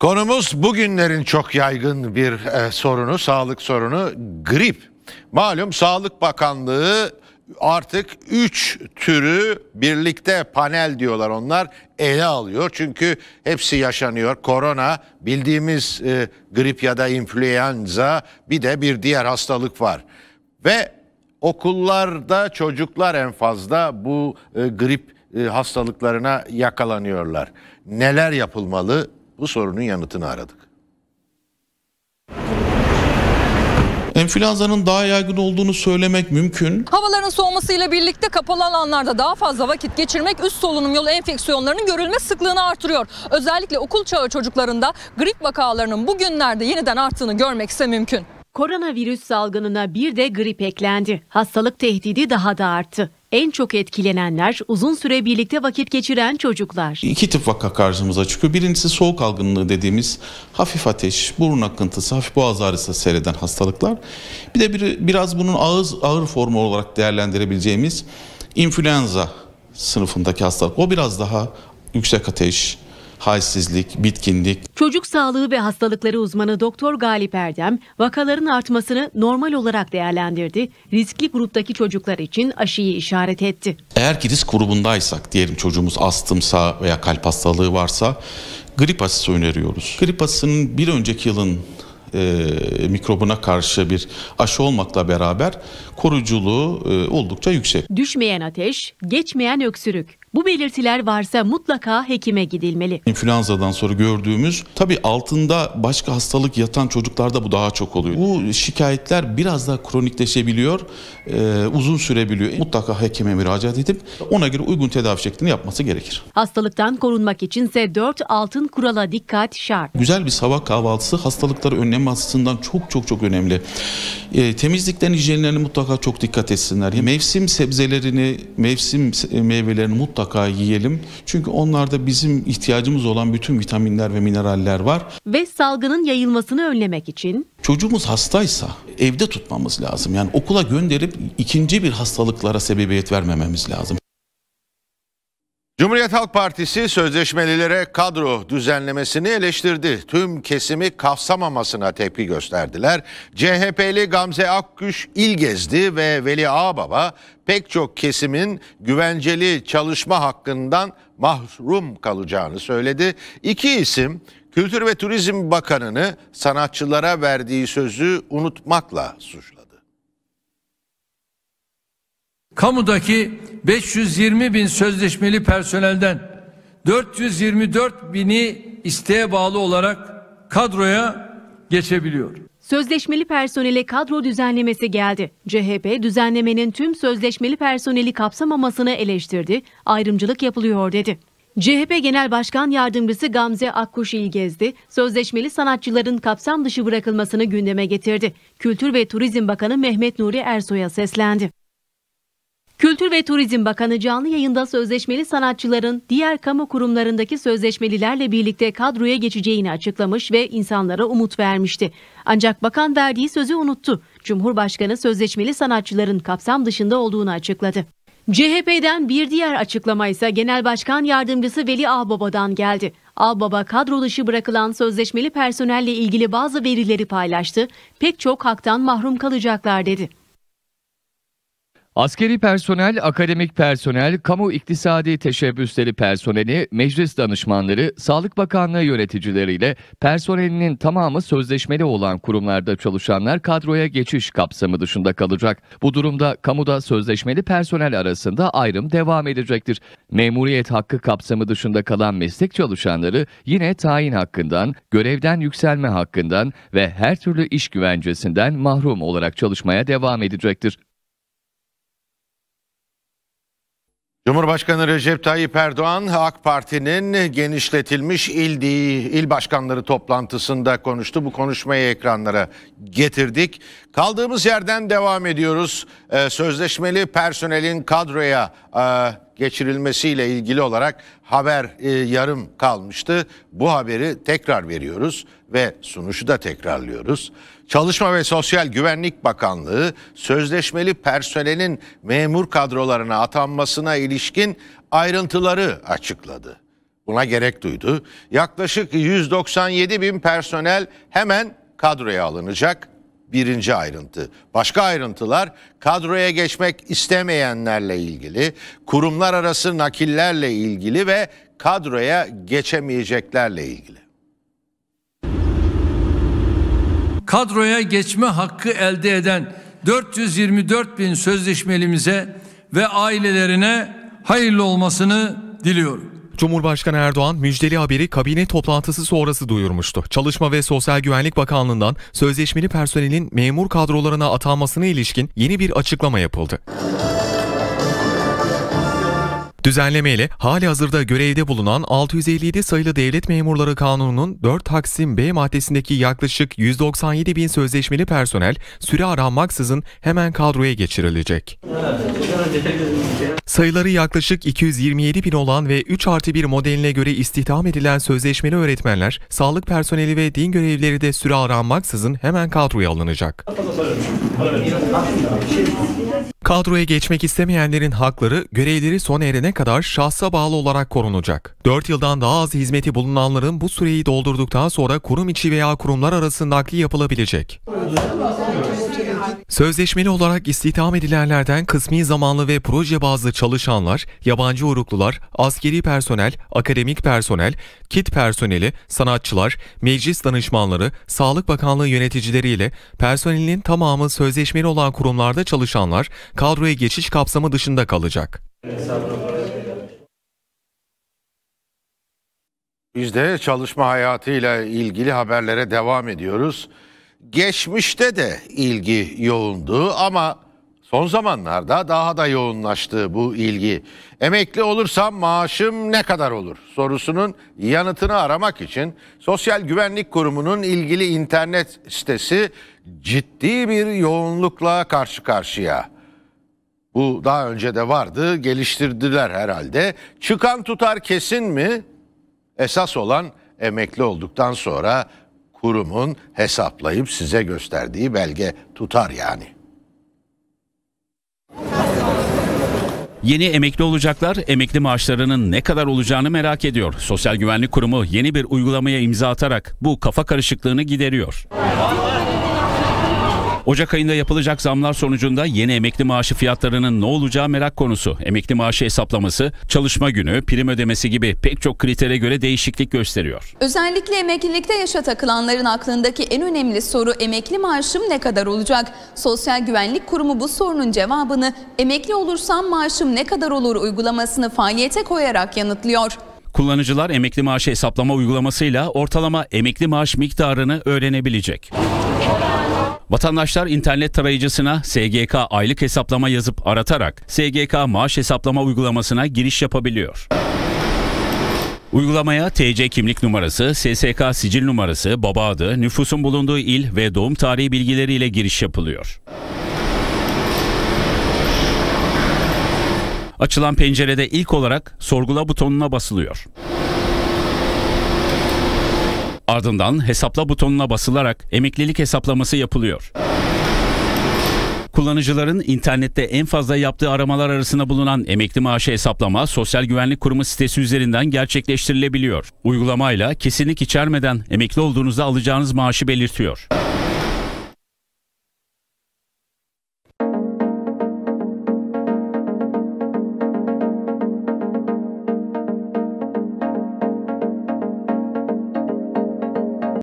Konumuz bugünlerin çok yaygın bir e, sorunu, sağlık sorunu grip. Malum Sağlık Bakanlığı artık 3 türü birlikte panel diyorlar onlar ele alıyor. Çünkü hepsi yaşanıyor. Korona, bildiğimiz e, grip ya da influenza bir de bir diğer hastalık var. Ve okullarda çocuklar en fazla bu e, grip e, hastalıklarına yakalanıyorlar. Neler yapılmalı? Bu sorunun yanıtını aradık. Enfilazanın daha yaygın olduğunu söylemek mümkün. Havaların soğumasıyla birlikte kapalı alanlarda daha fazla vakit geçirmek üst solunum yolu enfeksiyonlarının görülme sıklığını artırıyor. Özellikle okul çağı çocuklarında grip vakalarının bugünlerde yeniden arttığını görmek ise mümkün. Koronavirüs salgınına bir de grip eklendi. Hastalık tehdidi daha da arttı. En çok etkilenenler uzun süre birlikte vakit geçiren çocuklar. İki tip vaka karşımıza çıkıyor. Birincisi soğuk algınlığı dediğimiz hafif ateş, burun akıntısı, hafif boğaz ağrısı seyreden hastalıklar. Bir de bir, biraz bunun ağız ağır formu olarak değerlendirebileceğimiz influenza sınıfındaki hastalık. O biraz daha yüksek ateş, halsizlik, bitkinlik. Çocuk sağlığı ve hastalıkları uzmanı Doktor Galip Erdem vakaların artmasını normal olarak değerlendirdi. Riskli gruptaki çocuklar için aşıyı işaret etti. Eğer ki risk grubundaysak diyelim çocuğumuz astımsa veya kalp hastalığı varsa grip aşısı öneriyoruz. Grip aşısının bir önceki yılın e, mikrobuna karşı bir aşı olmakla beraber koruyuculuğu e, oldukça yüksek. Düşmeyen ateş, geçmeyen öksürük, bu belirtiler varsa mutlaka hekime gidilmeli. İnfluenzadan sonra gördüğümüz tabi altında başka hastalık yatan çocuklarda bu daha çok oluyor. Bu şikayetler biraz daha kronikleşebiliyor, e, uzun sürebiliyor. Mutlaka hekime müracaat edip ona göre uygun tedavi şeklini yapması gerekir. Hastalıktan korunmak içinse 4 altın kurala dikkat şart. Güzel bir sabah kahvaltısı hastalıkları önleme açısından çok çok çok önemli. E, temizlikten hijyenlerine mutlaka çok dikkat etsinler. Mevsim sebzelerini, mevsim meyvelerini mutlaka mutlaka yiyelim. Çünkü onlarda bizim ihtiyacımız olan bütün vitaminler ve mineraller var. Ve salgının yayılmasını önlemek için Çocuğumuz hastaysa evde tutmamız lazım. Yani okula gönderip ikinci bir hastalıklara sebebiyet vermememiz lazım. Cumhuriyet Halk Partisi sözleşmelilere kadro düzenlemesini eleştirdi. Tüm kesimi kapsamamasına tepki gösterdiler. CHP'li Gamze Akgüş il gezdi ve Veli Ağbaba pek çok kesimin güvenceli çalışma hakkından mahrum kalacağını söyledi. İki isim Kültür ve Turizm Bakanı'nı sanatçılara verdiği sözü unutmakla suçladı. Kamudaki 520 bin sözleşmeli personelden 424 bini isteğe bağlı olarak kadroya geçebiliyor. Sözleşmeli personele kadro düzenlemesi geldi. CHP düzenlemenin tüm sözleşmeli personeli kapsamamasını eleştirdi, ayrımcılık yapılıyor dedi. CHP Genel Başkan Yardımcısı Gamze Akkuş gezdi, sözleşmeli sanatçıların kapsam dışı bırakılmasını gündeme getirdi. Kültür ve Turizm Bakanı Mehmet Nuri Ersoy'a seslendi. Kültür ve Turizm Bakanı canlı yayında sözleşmeli sanatçıların diğer kamu kurumlarındaki sözleşmelilerle birlikte kadroya geçeceğini açıklamış ve insanlara umut vermişti. Ancak bakan verdiği sözü unuttu. Cumhurbaşkanı sözleşmeli sanatçıların kapsam dışında olduğunu açıkladı. CHP'den bir diğer açıklama ise Genel Başkan Yardımcısı Veli Ağbaba'dan geldi. Ağbaba kadro dışı bırakılan sözleşmeli personelle ilgili bazı verileri paylaştı. Pek çok haktan mahrum kalacaklar dedi. Askeri personel, akademik personel, kamu iktisadi teşebbüsleri personeli, meclis danışmanları, Sağlık Bakanlığı yöneticileriyle personelinin tamamı sözleşmeli olan kurumlarda çalışanlar kadroya geçiş kapsamı dışında kalacak. Bu durumda kamuda sözleşmeli personel arasında ayrım devam edecektir. Memuriyet hakkı kapsamı dışında kalan meslek çalışanları yine tayin hakkından, görevden yükselme hakkından ve her türlü iş güvencesinden mahrum olarak çalışmaya devam edecektir. Cumhurbaşkanı Recep Tayyip Erdoğan AK Parti'nin genişletilmiş il, il başkanları toplantısında konuştu. Bu konuşmayı ekranlara getirdik. Kaldığımız yerden devam ediyoruz. Ee, sözleşmeli personelin kadroya e, geçirilmesiyle ilgili olarak haber e, yarım kalmıştı. Bu haberi tekrar veriyoruz ve sunuşu da tekrarlıyoruz. Çalışma ve Sosyal Güvenlik Bakanlığı sözleşmeli personelin memur kadrolarına atanmasına ilişkin ayrıntıları açıkladı. Buna gerek duydu. Yaklaşık 197 bin personel hemen kadroya alınacak birinci ayrıntı. Başka ayrıntılar kadroya geçmek istemeyenlerle ilgili, kurumlar arası nakillerle ilgili ve kadroya geçemeyeceklerle ilgili. Kadroya geçme hakkı elde eden 424 bin sözleşmelimize ve ailelerine hayırlı olmasını diliyorum. Cumhurbaşkanı Erdoğan müjdeli haberi kabine toplantısı sonrası duyurmuştu. Çalışma ve Sosyal Güvenlik Bakanlığı'ndan sözleşmeli personelin memur kadrolarına atanmasına ilişkin yeni bir açıklama yapıldı. Düzenlemeyle hali hazırda görevde bulunan 657 sayılı devlet memurları kanununun 4 Taksim B maddesindeki yaklaşık 197 bin sözleşmeli personel süre aranmaksızın hemen kadroya geçirilecek. Sayıları yaklaşık 227 bin olan ve 3 artı 1 modeline göre istihdam edilen sözleşmeli öğretmenler, sağlık personeli ve din görevlileri de süre aranmaksızın hemen kadroya alınacak. Kadroya geçmek istemeyenlerin hakları görevleri son erene kadar şahsa bağlı olarak korunacak. 4 yıldan daha az hizmeti bulunanların bu süreyi doldurduktan sonra kurum içi veya kurumlar arasında nakli yapılabilecek. Sözleşmeli olarak istihdam edilenlerden kısmi zamanlı ve proje bazlı çalışanlar, yabancı uyruklular, askeri personel, akademik personel, kit personeli, sanatçılar, meclis danışmanları, Sağlık Bakanlığı yöneticileriyle personelinin tamamı sözleşmeli olan kurumlarda çalışanlar, kadroya geçiş kapsamı dışında kalacak. Biz de çalışma hayatıyla ilgili haberlere devam ediyoruz. Geçmişte de ilgi yoğundu ama son zamanlarda daha da yoğunlaştı bu ilgi. Emekli olursam maaşım ne kadar olur sorusunun yanıtını aramak için Sosyal Güvenlik Kurumu'nun ilgili internet sitesi ciddi bir yoğunlukla karşı karşıya. Bu daha önce de vardı. Geliştirdiler herhalde. Çıkan tutar kesin mi? Esas olan emekli olduktan sonra kurumun hesaplayıp size gösterdiği belge tutar yani. Yeni emekli olacaklar emekli maaşlarının ne kadar olacağını merak ediyor. Sosyal Güvenlik Kurumu yeni bir uygulamaya imza atarak bu kafa karışıklığını gideriyor. Ocak ayında yapılacak zamlar sonucunda yeni emekli maaşı fiyatlarının ne olacağı merak konusu. Emekli maaşı hesaplaması, çalışma günü, prim ödemesi gibi pek çok kritere göre değişiklik gösteriyor. Özellikle emeklilikte yaşa takılanların aklındaki en önemli soru emekli maaşım ne kadar olacak? Sosyal Güvenlik Kurumu bu sorunun cevabını emekli olursam maaşım ne kadar olur uygulamasını faaliyete koyarak yanıtlıyor. Kullanıcılar emekli maaşı hesaplama uygulamasıyla ortalama emekli maaş miktarını öğrenebilecek. Vatandaşlar internet tarayıcısına SGK aylık hesaplama yazıp aratarak SGK maaş hesaplama uygulamasına giriş yapabiliyor. Uygulamaya TC kimlik numarası, SSK sicil numarası, baba adı, nüfusun bulunduğu il ve doğum tarihi bilgileriyle giriş yapılıyor. Açılan pencerede ilk olarak sorgula butonuna basılıyor. Ardından hesapla butonuna basılarak emeklilik hesaplaması yapılıyor. Kullanıcıların internette en fazla yaptığı aramalar arasında bulunan emekli maaşı hesaplama Sosyal Güvenlik Kurumu sitesi üzerinden gerçekleştirilebiliyor. Uygulamayla kesinlik içermeden emekli olduğunuzda alacağınız maaşı belirtiyor.